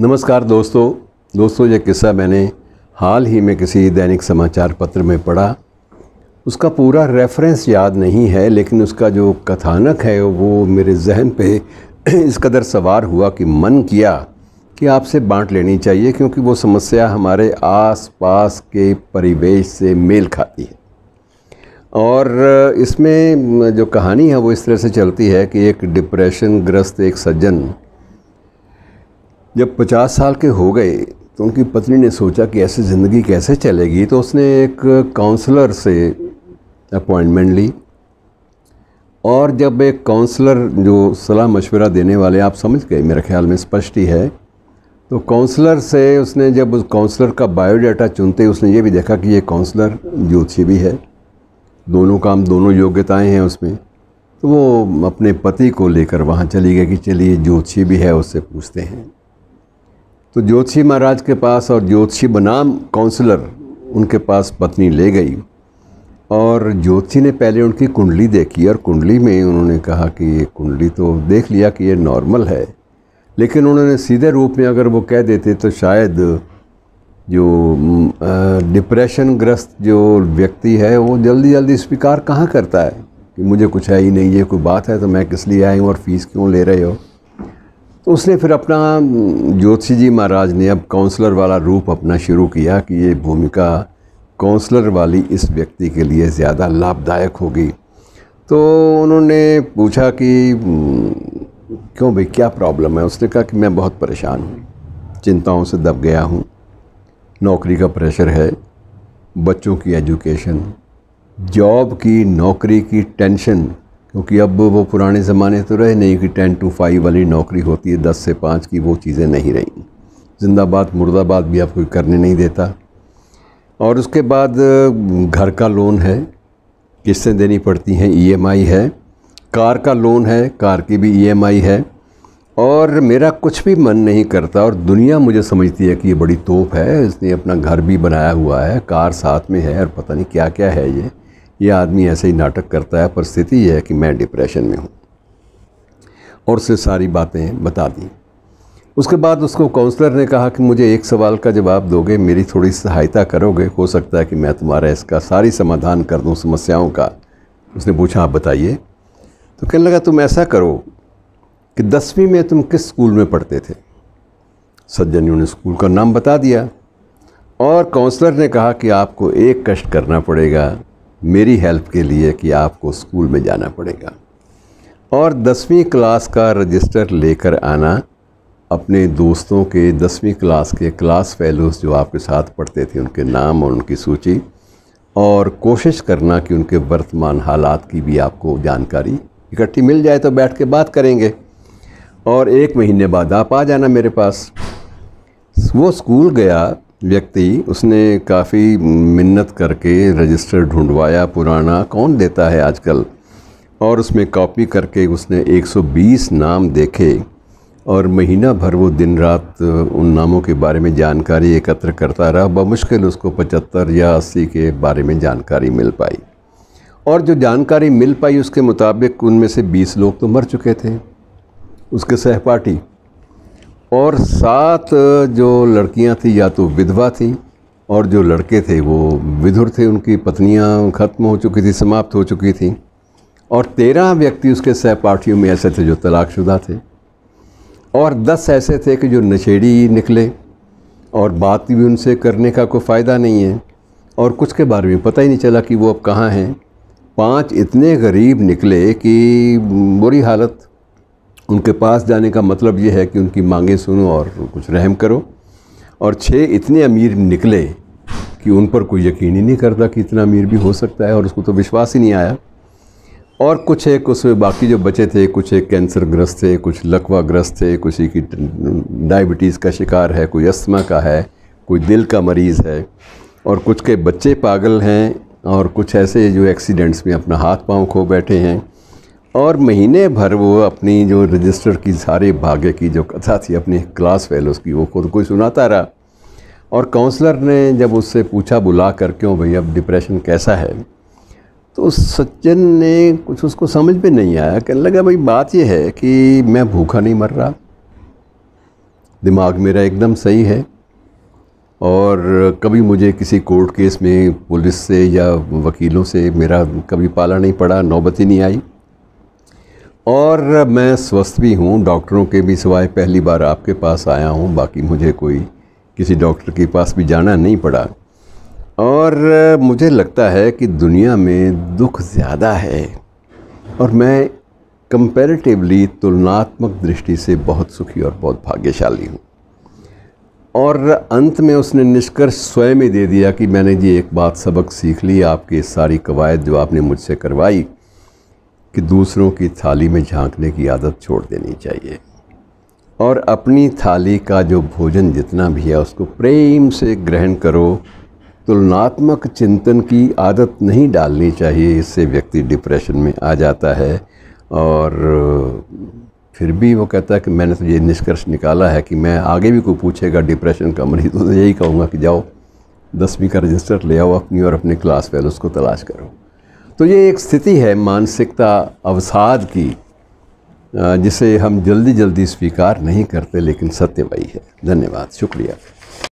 नमस्कार दोस्तों दोस्तों यह किस्सा मैंने हाल ही में किसी दैनिक समाचार पत्र में पढ़ा उसका पूरा रेफरेंस याद नहीं है लेकिन उसका जो कथानक है वो मेरे जहन पे इस कदर सवार हुआ कि मन किया कि आपसे बांट लेनी चाहिए क्योंकि वो समस्या हमारे आस पास के परिवेश से मेल खाती है और इसमें जो कहानी है वो इस तरह से चलती है कि एक डिप्रेशन ग्रस्त एक सज्जन जब पचास साल के हो गए तो उनकी पत्नी ने सोचा कि ऐसी ज़िंदगी कैसे चलेगी तो उसने एक काउंसलर से अपॉइंटमेंट ली और जब एक काउंसलर जो सलाह मशवरा देने वाले आप समझ गए मेरे ख्याल में स्पष्ट ही है तो काउंसलर से उसने जब उस काउंसलर का बायोडाटा चुनते उसने ये भी देखा कि ये काउंसलर ज्योतिषी भी है दोनों काम दोनों योग्यताएं हैं उसमें तो वो अपने पति को लेकर वहाँ चली गई कि चलिए ज्योतिषी भी है उससे पूछते हैं तो ज्योतिषी महाराज के पास और ज्योतिषी बनाम काउंसलर उनके पास पत्नी ले गई और ज्योतिषी ने पहले उनकी कुंडली देखी और कुंडली में उन्होंने कहा कि ये कुंडली तो देख लिया कि ये नॉर्मल है लेकिन उन्होंने सीधे रूप में अगर वो कह देते तो शायद जो डिप्रेशन ग्रस्त जो व्यक्ति है वो जल्दी जल्दी स्वीकार कहाँ करता है कि मुझे कुछ है ही नहीं ये कोई बात है तो मैं किस लिए आई हूँ और फीस क्यों ले रहे हो तो उसने फिर अपना ज्योतिषी जी महाराज ने अब काउंसलर वाला रूप अपना शुरू किया कि ये भूमिका काउंसलर वाली इस व्यक्ति के लिए ज़्यादा लाभदायक होगी तो उन्होंने पूछा कि क्यों भाई क्या प्रॉब्लम है उसने कहा कि मैं बहुत परेशान हूँ चिंताओं से दब गया हूँ नौकरी का प्रेशर है बच्चों की एजुकेशन जॉब की नौकरी की टेंशन क्योंकि अब वो पुराने ज़माने तो रहे नहीं कि टेन टू फाइव वाली नौकरी होती है दस से पाँच की वो चीज़ें नहीं रहीं जिंदाबाद मुर्दाबाद भी आपको कोई करने नहीं देता और उसके बाद घर का लोन है किस्तें देनी पड़ती हैं ईएमआई e है कार का लोन है कार की भी ईएमआई e है और मेरा कुछ भी मन नहीं करता और दुनिया मुझे समझती है कि ये बड़ी तोप है इसने अपना घर भी बनाया हुआ है कार साथ में है और पता नहीं क्या क्या है ये ये आदमी ऐसे ही नाटक करता है पर स्थिति यह है कि मैं डिप्रेशन में हूँ और उससे सारी बातें बता दी उसके बाद उसको काउंसलर ने कहा कि मुझे एक सवाल का जवाब दोगे मेरी थोड़ी सहायता करोगे हो सकता है कि मैं तुम्हारा इसका सारी समाधान कर दूँ समस्याओं का उसने पूछा आप बताइए तो कहने लगा तुम ऐसा करो कि दसवीं में तुम किस स्कूल में पढ़ते थे सज्जन ने उन्हें स्कूल का नाम बता दिया और काउंसलर ने कहा कि आपको एक कष्ट करना पड़ेगा मेरी हेल्प के लिए कि आपको स्कूल में जाना पड़ेगा और दसवीं क्लास का रजिस्टर लेकर आना अपने दोस्तों के दसवीं क्लास के क्लास फेलोज़ जो आपके साथ पढ़ते थे उनके नाम और उनकी सूची और कोशिश करना कि उनके वर्तमान हालात की भी आपको जानकारी इकट्ठी मिल जाए तो बैठ के बात करेंगे और एक महीने बाद आप आ जाना मेरे पास वो स्कूल गया व्यक्ति उसने काफ़ी मिन्नत करके रजिस्टर ढूंढवाया पुराना कौन देता है आजकल और उसमें कॉपी करके उसने 120 नाम देखे और महीना भर वो दिन रात उन नामों के बारे में जानकारी एकत्र करता रहा बमुश्किल उसको 75 या 80 के बारे में जानकारी मिल पाई और जो जानकारी मिल पाई उसके मुताबिक उनमें से 20 लोग तो मर चुके थे उसके सहपाठी और सात जो लड़कियां थी या तो विधवा थी और जो लड़के थे वो विधुर थे उनकी पत्नियां ख़त्म हो चुकी थी समाप्त हो चुकी थी और तेरह व्यक्ति उसके सहपाठियों में ऐसे थे जो तलाकशुदा थे और दस ऐसे थे कि जो नशेड़ी निकले और बात भी उनसे करने का कोई फ़ायदा नहीं है और कुछ के बारे में पता ही नहीं चला कि वो अब कहाँ हैं पांच इतने गरीब निकले कि बुरी हालत उनके पास जाने का मतलब ये है कि उनकी मांगे सुनो और कुछ रहम करो और छः इतने अमीर निकले कि उन पर कोई यकीन ही नहीं करता कि इतना अमीर भी हो सकता है और उसको तो विश्वास ही नहीं आया और कुछ एक उसमें बाकी जो बचे थे कुछ एक कैंसर ग्रस्त थे कुछ लकवा ग्रस्त थे कुछ की डायबिटीज़ का शिकार है कोई अस्थमा का है कोई दिल का मरीज़ है और कुछ के बच्चे पागल हैं और कुछ ऐसे जो एक्सीडेंट्स में अपना हाथ पांव खो बैठे हैं और महीने भर वो अपनी जो रजिस्टर की सारे भाग्य की जो कथा थी अपने क्लास फेलोज़ की वो खुद को सुनाता रहा और काउंसलर ने जब उससे पूछा बुला कर क्यों भाई अब डिप्रेशन कैसा है तो सचिन ने कुछ उसको समझ में नहीं आया कहने लगा भाई बात यह है कि मैं भूखा नहीं मर रहा दिमाग मेरा एकदम सही है और कभी मुझे किसी कोर्ट केस में पुलिस से या वकीलों से मेरा कभी पाला नहीं पड़ा नौबत ही नहीं आई और मैं स्वस्थ भी हूँ डॉक्टरों के भी सिवाय पहली बार आपके पास आया हूँ बाकी मुझे कोई किसी डॉक्टर के पास भी जाना नहीं पड़ा और मुझे लगता है कि दुनिया में दुख ज़्यादा है और मैं कंपैरेटिवली तुलनात्मक दृष्टि से बहुत सुखी और बहुत भाग्यशाली हूँ और अंत में उसने निष्कर्ष स्वयं ही दे दिया कि मैंने जी एक बात सबक सीख ली आपकी सारी कवायद जो आपने मुझसे करवाई कि दूसरों की थाली में झांकने की आदत छोड़ देनी चाहिए और अपनी थाली का जो भोजन जितना भी है उसको प्रेम से ग्रहण करो तुलनात्मक चिंतन की आदत नहीं डालनी चाहिए इससे व्यक्ति डिप्रेशन में आ जाता है और फिर भी वो कहता है कि मैंने तो ये निष्कर्ष निकाला है कि मैं आगे भी कोई पूछेगा डिप्रेशन का मरीज़ तो यही कहूँगा कि जाओ दसवीं का रजिस्टर ले आओ अपनी और अपने क्लास फेलोज़ को तलाश करो तो ये एक स्थिति है मानसिकता अवसाद की जिसे हम जल्दी जल्दी स्वीकार नहीं करते लेकिन वही है धन्यवाद शुक्रिया